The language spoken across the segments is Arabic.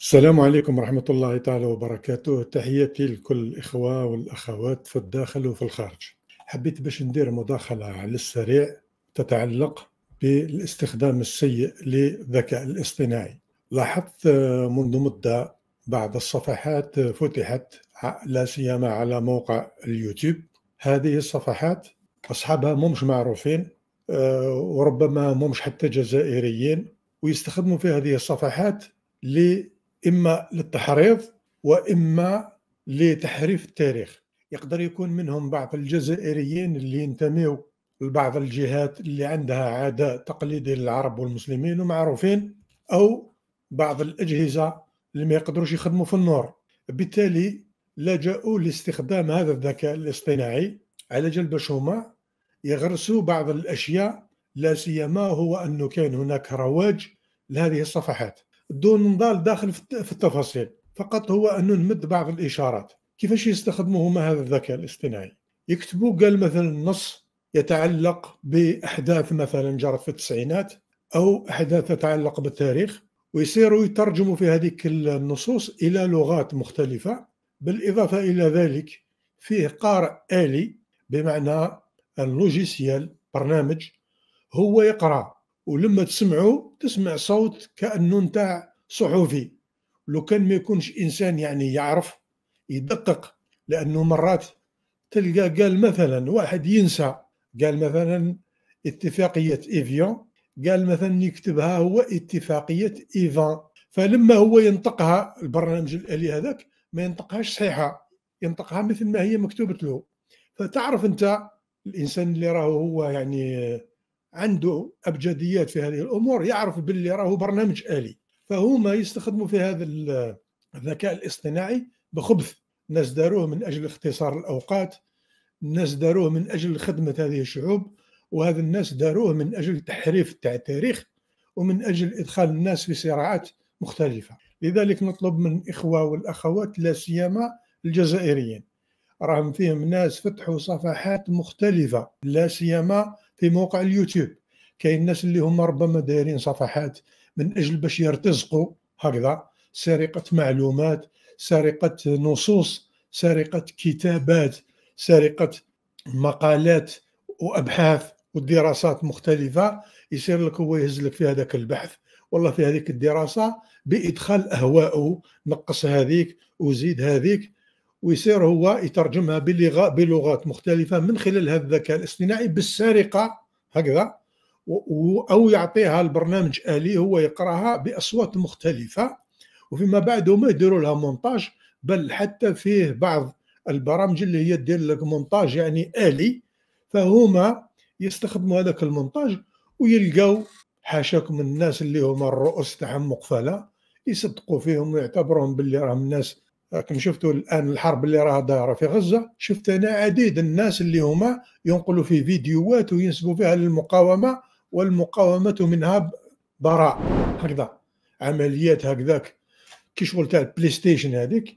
السلام عليكم ورحمة الله تعالى وبركاته تحياتي لكل الإخوة والأخوات في الداخل وفي الخارج حبيت باش ندير مداخلة على السريع تتعلق بالاستخدام السيء للذكاء الاصطناعي لاحظت منذ مدة بعض الصفحات فتحت لا سيما على موقع اليوتيوب هذه الصفحات أصحابها مش معروفين وربما مش حتى جزائريين ويستخدموا في هذه الصفحات إما للتحريض وإما لتحريف التاريخ يقدر يكون منهم بعض الجزائريين اللي ينتميوا لبعض الجهات اللي عندها عداء تقليدي للعرب والمسلمين ومعروفين أو بعض الأجهزة اللي ما يقدروش يخدموا في النور بالتالي لجأوا لاستخدام هذا الذكاء الاصطناعي على جلب هما يغرسوا بعض الأشياء لا سيما هو أنه كان هناك رواج لهذه الصفحات دون نضال داخل في التفاصيل فقط هو أنه نمد بعض الإشارات كيفاش يستخدموا هما هذا الذكاء الاصطناعي يكتبوا قال مثلا نص يتعلق بأحداث مثلا جرت في التسعينات أو أحداث تتعلق بالتاريخ ويصيروا يترجموا في هذه النصوص إلى لغات مختلفة بالإضافة إلى ذلك فيه قارئ آلي بمعنى اللوجيسيال برنامج هو يقرأ ولما تسمعوا تسمع صوت كانه نتاع صحفي لو كان ما يكونش انسان يعني يعرف يدقق لانه مرات تلقى قال مثلا واحد ينسى قال مثلا اتفاقيه ايفيون قال مثلا يكتبها هو اتفاقيه ايفان فلما هو ينطقها البرنامج الالي هذاك ما ينطقهاش صحيحه ينطقها مثل ما هي مكتوبه له فتعرف انت الانسان اللي راهو هو يعني عنده ابجديات في هذه الامور يعرف باللي راهو برنامج الي فهما يستخدموا في هذا الذكاء الاصطناعي بخبث الناس داروه من اجل اختصار الاوقات الناس داروه من اجل خدمه هذه الشعوب وهذا الناس داروه من اجل تحريف تاع التاريخ ومن اجل ادخال الناس في صراعات مختلفه لذلك نطلب من الاخوه والاخوات لا سيما الجزائريين راهم فيهم ناس فتحوا صفحات مختلفه لا سيما في موقع اليوتيوب كاين الناس اللي هما ربما دايرين صفحات من اجل باش يرتزقوا هكذا سرقه معلومات سرقه نصوص سرقه كتابات سرقه مقالات وابحاث ودراسات مختلفه يصير لك هو يهز لك في هذاك البحث والله في هذيك الدراسه بادخال اهواءه نقص هذيك وزيد هذيك ويصير هو يترجمها بلغات مختلفه من خلال هذا الذكاء الاصطناعي بالسرقه هكذا او يعطيها البرنامج الي هو يقراها باصوات مختلفه وفيما بعد هما يديروا لها مونتاج بل حتى فيه بعض البرامج اللي هي دير لك مونتاج يعني الي فهما يستخدموا هذاك المونتاج ويلقاو حاشاكم من الناس اللي هما الرؤوس تاعهم مقفله يصدقوا فيهم ويعتبروهم باللي راهم ناس كما شفتوا الان الحرب اللي راها دايره في غزه شفت انا عديد الناس اللي هما ينقلوا في فيديوهات وينسبوا فيها للمقاومه والمقاومه منها براء هكذا عمليات هكذاك كي شغل تاع البلاي ستيشن هذيك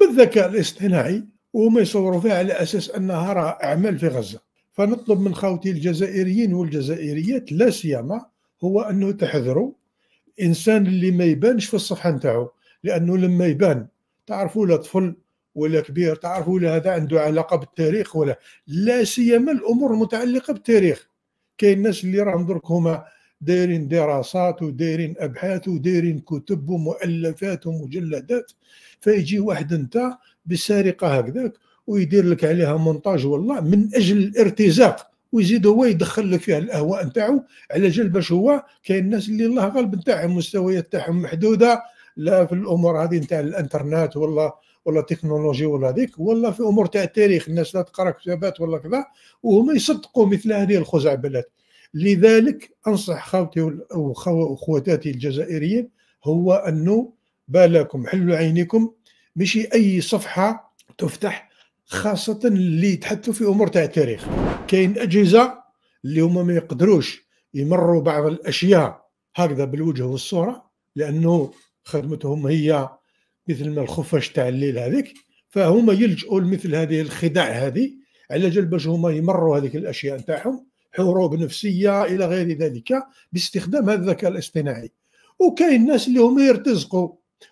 بالذكاء الاصطناعي وهما يصوروا فيها على اساس انها راه اعمال في غزه فنطلب من خوتي الجزائريين والجزائريات لا سيما هو انه تحذروا الانسان اللي ما يبانش في الصفحه نتاعو لانه لما يبان تعرفوا لا طفل ولا كبير تعرفوا لا هذا عنده علاقه بالتاريخ ولا لا سيما الامور المتعلقه بالتاريخ كاين الناس اللي راهم درك هما دايرين دراسات ودايرين ابحاث ودايرين كتب ومؤلفات ومجلدات فيجي واحد انت بسرقه هكذاك ويدير لك عليها مونتاج والله من اجل الارتزاق ويزيد هو يدخل لك فيها الاهواء نتاعو على جال باش هو كاين الناس اللي الله غالب نتاعهم المستويات تاعهم محدوده لا في الامور هذه نتاع الانترنت ولا ولا التكنولوجي ولا هذيك ولا في امور تاع التاريخ الناس لا تقرا كتابات ولا كذا وهم يصدقوا مثل هذه الخزعبلات لذلك انصح خوتي وخواتاتي الجزائريين هو انه بالكم حلوا عينيكم ماشي اي صفحه تفتح خاصه اللي يتحدثوا في امور تاع التاريخ كاين اجهزه اللي هما ما يقدروش يمروا بعض الاشياء هكذا بالوجه والصوره لانه خدمتهم هي مثل ما الخفاش تاع الليل هذيك فهما يلجؤوا لمثل هذه الخداع هذه على جال باش هما يمروا هذيك الاشياء نتاعهم حروب نفسيه الى غير ذلك باستخدام هذا الذكاء الاصطناعي وكاين ناس اللي هما يرتزقوا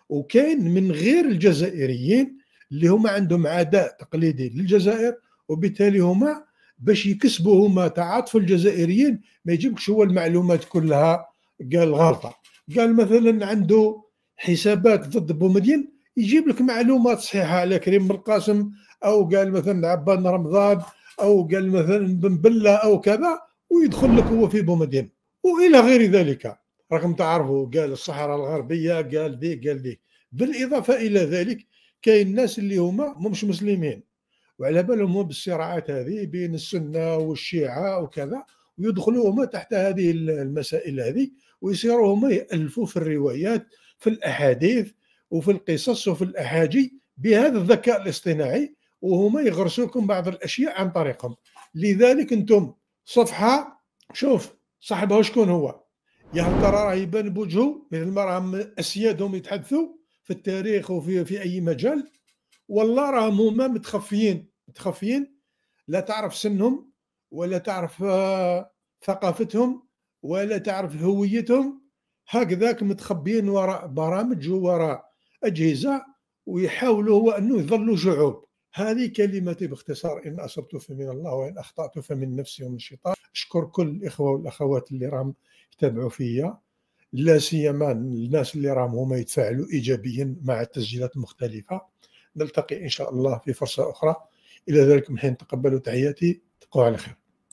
وكاين من غير الجزائريين اللي هما عندهم عداء تقليدي للجزائر وبالتالي هما باش يكسبوا هما تعاطف الجزائريين ما يجيبكش هو المعلومات كلها قال غلطه قال مثلا عنده حسابات ضد بومدين يجيب لك معلومات صحيحه على كريم بن القاسم او قال مثلا عبان رمضان او قال مثلا بن بله او كذا ويدخل لك هو في بومدين والى غير ذلك راكم تعرفوا قال الصحراء الغربيه قال دي قال دي بالاضافه الى ذلك كاين الناس اللي هما مش مسلمين وعلى بالهم هو بالصراعات هذه بين السنه والشيعه وكذا ويدخلوا هما تحت هذه المسائل هذه ويصيروا هما يالفوا في الروايات في الاحاديث وفي القصص وفي الاحاجي بهذا الذكاء الاصطناعي وهما يغرسوا لكم بعض الاشياء عن طريقهم لذلك انتم صفحه شوف صاحبها شكون هو يا ترى راه يبان بوجهه مثل ما راهم اسيادهم يتحدثوا في التاريخ وفي في اي مجال والله راهم هما متخفيين متخفيين لا تعرف سنهم ولا تعرف آه، ثقافتهم ولا تعرف هويتهم هكذاك متخبيين وراء برامج وراء اجهزه ويحاولوا هو انه يظلوا شعوب هذه كلمتي باختصار ان اصبت فمن الله وان اخطات فمن نفسي ومن الشيطان اشكر كل الاخوه والاخوات اللي راهم يتابعوا فيا لا سيما الناس اللي راهم هما يتفاعلوا ايجابيا مع التسجيلات المختلفه نلتقي ان شاء الله في فرصه اخرى الى ذلك من حين تقبلوا تحياتي تبقوا على خير